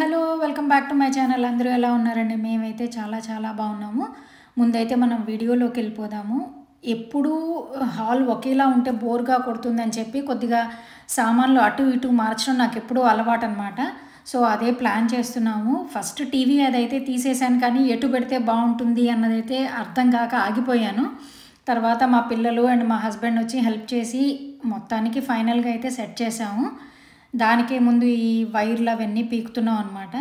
Hello welcome back to my channel అందరూ ఎలా ఉన్నారండి మేమైతే చాలా చాలా బాగున్నాము ముందైతే మనం వీడియోలోకి వెళ్ళిపోదాము ఎప్పుడూ హాల్ ఒకేలా ఉంటే బోర్గా కొడుతుందని చెప్పి కొద్దిగా సామాన్లు అటు ఇటు మార్చడం నాకు ఎప్పుడూ అలవాటు అనమాట సో అదే ప్లాన్ చేస్తున్నాము ఫస్ట్ టీవీ అదైతే తీసేశాను కానీ ఎటు పెడితే బాగుంటుంది అన్నదైతే అర్థం కాక ఆగిపోయాను తర్వాత మా పిల్లలు అండ్ మా హస్బెండ్ వచ్చి హెల్ప్ చేసి మొత్తానికి ఫైనల్గా అయితే సెట్ చేసాము దానికే ముందు ఈ వైర్లు అవన్నీ పీకుతున్నాం అనమాట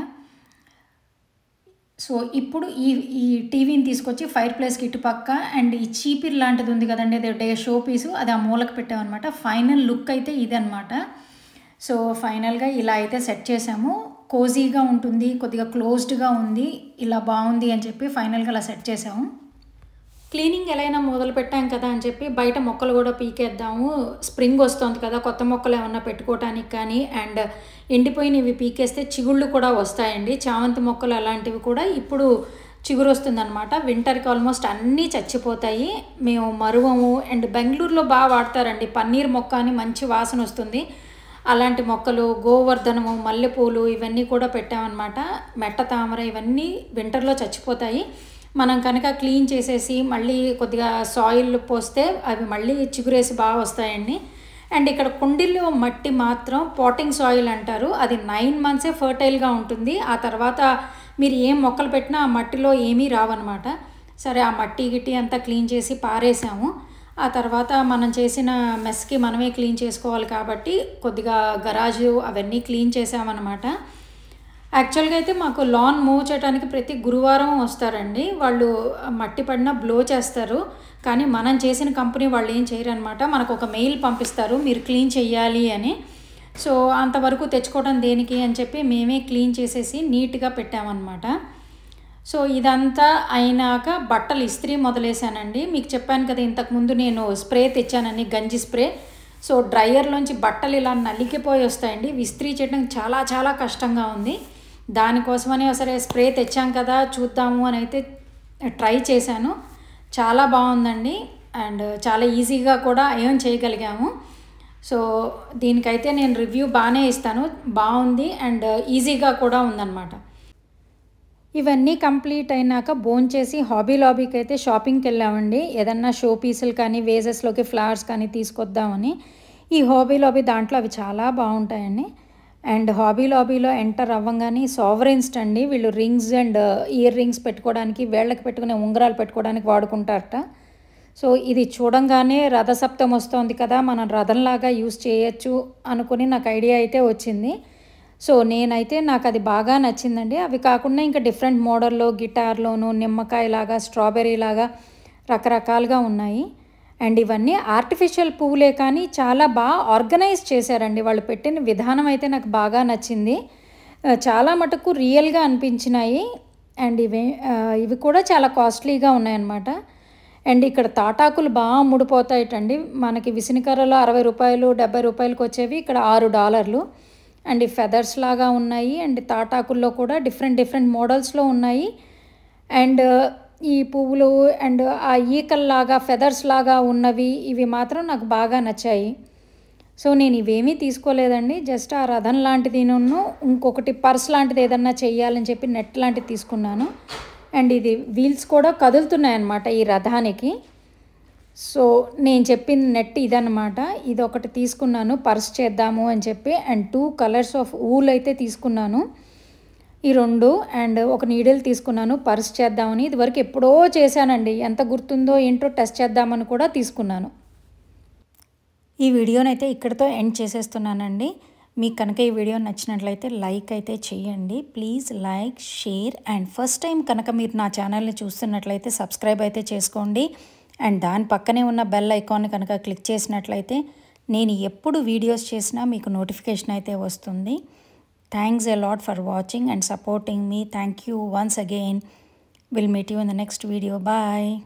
సో ఇప్పుడు ఈ ఈ టీవీని తీసుకొచ్చి ఫైర్ ప్లేస్ ప్లేస్కి ఇటుపక్క అండ్ ఈ చీపిర్ లాంటిది ఉంది కదండి అది డే షో పీసు అది ఆ మూలకు పెట్టామన్నమాట ఫైనల్ లుక్ అయితే ఇదనమాట సో ఫైనల్గా ఇలా అయితే సెట్ చేసాము కోజీగా ఉంటుంది కొద్దిగా క్లోజ్డ్గా ఉంది ఇలా బాగుంది అని చెప్పి ఫైనల్గా అలా సెట్ చేసాము క్లీనింగ్ ఎలా అయినా మొదలు పెట్టాం కదా అని చెప్పి బయట మొక్కలు కూడా పీకేద్దాము స్ప్రింగ్ వస్తుంది కదా కొత్త మొక్కలు ఏమన్నా పెట్టుకోవటానికి కానీ అండ్ ఎండిపోయినవి పీకేస్తే చిగుళ్ళు కూడా వస్తాయండి చామంతి మొక్కలు అలాంటివి కూడా ఇప్పుడు చిగురు వస్తుందన్నమాట వింటర్కి ఆల్మోస్ట్ అన్నీ చచ్చిపోతాయి మేము మరువము అండ్ బెంగళూరులో బాగా వాడతారండి పన్నీర్ మొక్క అని మంచి వాసన వస్తుంది అలాంటి మొక్కలు గోవర్ధనము మల్లెపూలు ఇవన్నీ కూడా పెట్టామన్నమాట మెట్ట తామర ఇవన్నీ వింటర్లో చచ్చిపోతాయి మనం కనుక క్లీన్ చేసేసి మళ్ళీ కొద్దిగా సాయిల్ పోస్తే అవి మళ్ళీ చిగురేసి బాగా వస్తాయండి అండ్ ఇక్కడ కుండీల్లో మట్టి మాత్రం పాటింగ్ సాయిల్ అంటారు అది నైన్ మంత్సే ఫర్టైల్గా ఉంటుంది ఆ తర్వాత మీరు ఏం మొక్కలు పెట్టినా ఆ మట్టిలో ఏమీ రావన్నమాట సరే ఆ మట్టి గిట్టి అంతా క్లీన్ చేసి పారేసాము ఆ తర్వాత మనం చేసిన మెస్కి మనమే క్లీన్ చేసుకోవాలి కాబట్టి కొద్దిగా గరాజు అవన్నీ క్లీన్ చేసామన్నమాట యాక్చువల్గా అయితే మాకు లాన్ మూవ్ చేయడానికి ప్రతి గురువారం వస్తారండి వాళ్ళు మట్టి పడిన బ్లో చేస్తారు కానీ మనం చేసిన కంపెనీ వాళ్ళు ఏం చేయరనమాట మనకు ఒక మెయిల్ పంపిస్తారు మీరు క్లీన్ చేయాలి అని సో అంతవరకు తెచ్చుకోవడం దేనికి అని చెప్పి మేమే క్లీన్ చేసేసి నీట్గా పెట్టామన్నమాట సో ఇదంతా అయినాక బట్టలు ఇస్త్రీ మొదలేశానండి మీకు చెప్పాను కదా ఇంతకుముందు నేను స్ప్రే తెచ్చానండి గంజి స్ప్రే సో డ్రైయర్లోంచి బట్టలు ఇలా నలిగిపోయి వస్తాయండి ఇస్త్రీ చేయడం చాలా చాలా కష్టంగా ఉంది దానికోసమని సరే స్ప్రే తెచ్చాం కదా చూద్దాము అని అయితే ట్రై చేశాను చాలా బాగుందండి అండ్ చాలా ఈజీగా కూడా ఏం చేయగలిగాము సో దీనికైతే నేను రివ్యూ బాగానే ఇస్తాను బాగుంది అండ్ ఈజీగా కూడా ఉందన్నమాట ఇవన్నీ కంప్లీట్ అయినాక భోంచేసి హాబీ లాబీకి అయితే షాపింగ్కి వెళ్ళామండి ఏదన్నా షో పీసులు కానీ వేజెస్లోకి ఫ్లవర్స్ కానీ తీసుకొద్దామని ఈ హాబీ లాబీ దాంట్లో అవి చాలా బాగుంటాయండి అండ్ హాబీ లాబీలో ఎంటర్ అవ్వగానే సావరెన్స్ట్ అండి వీళ్ళు rings and ear uh, rings పెట్టుకోవడానికి వేళ్ళకి పెట్టుకునే ఉంగరాలు పెట్టుకోవడానికి వాడుకుంటారట సో ఇది చూడంగానే రథసప్తం వస్తుంది కదా మనం రథంలాగా యూస్ చేయొచ్చు అనుకుని నాకు ఐడియా అయితే వచ్చింది సో నేనైతే నాకు అది బాగా నచ్చిందండి అవి కాకుండా ఇంకా డిఫరెంట్ మోడల్లో గిటార్లోను నిమ్మకాయలాగా స్ట్రాబెర్రీ లాగా రకరకాలుగా ఉన్నాయి అండ్ ఇవన్నీ ఆర్టిఫిషియల్ పువ్వులే కానీ చాలా బాగా ఆర్గనైజ్ చేశారండి వాళ్ళు పెట్టిన విధానం అయితే నాకు బాగా నచ్చింది చాలా మటుకు రియల్గా అనిపించినాయి అండ్ ఇవి ఇవి కూడా చాలా కాస్ట్లీగా ఉన్నాయన్నమాట అండ్ ఇక్కడ తాటాకులు బాగా ముడిపోతాయిటండి మనకి విసినకర్రలో అరవై రూపాయలు డెబ్బై రూపాయలకు వచ్చేవి ఇక్కడ ఆరు డాలర్లు అండ్ ఈ ఫెదర్స్ లాగా ఉన్నాయి అండ్ తాటాకుల్లో కూడా డిఫరెంట్ డిఫరెంట్ మోడల్స్లో ఉన్నాయి అండ్ ఈ పువ్వులు అండ్ ఆ ఈకల్లాగా ఫెదర్స్ లాగా ఉన్నవి ఇవి మాత్రం నాకు బాగా నచ్చాయి సో నేను ఇవేమీ తీసుకోలేదండి జస్ట్ ఆ రథం లాంటిది నన్ను ఇంకొకటి పర్స్ లాంటిది ఏదన్నా చేయాలని చెప్పి నెట్ లాంటిది తీసుకున్నాను అండ్ ఇది వీల్స్ కూడా కదులుతున్నాయన్నమాట ఈ రథానికి సో నేను చెప్పిన నెట్ ఇదన్నమాట ఇది ఒకటి తీసుకున్నాను పర్స్ చేద్దాము అని చెప్పి and two colours of wool అయితే తీసుకున్నాను ఈ రెండు అండ్ ఒక నీడిల్ తీసుకున్నాను పర్స్ చేద్దామని ఇది వరకు ఎప్పుడో చేశానండి ఎంత గుర్తుందో ఏంటో టెస్ట్ చేద్దామని కూడా తీసుకున్నాను ఈ వీడియోనైతే ఇక్కడితో ఎండ్ చేసేస్తున్నానండి మీకు కనుక ఈ వీడియో నచ్చినట్లయితే లైక్ అయితే చేయండి please like share and first time కనుక మీరు నా ఛానల్ని చూస్తున్నట్లయితే సబ్స్క్రైబ్ అయితే చేసుకోండి అండ్ దాని పక్కనే ఉన్న బెల్ ఐకాన్ని కనుక క్లిక్ చేసినట్లయితే నేను ఎప్పుడు వీడియోస్ చేసినా మీకు నోటిఫికేషన్ అయితే వస్తుంది Thanks a lot for watching and supporting me. Thank you once again. We'll meet you in the next video. Bye.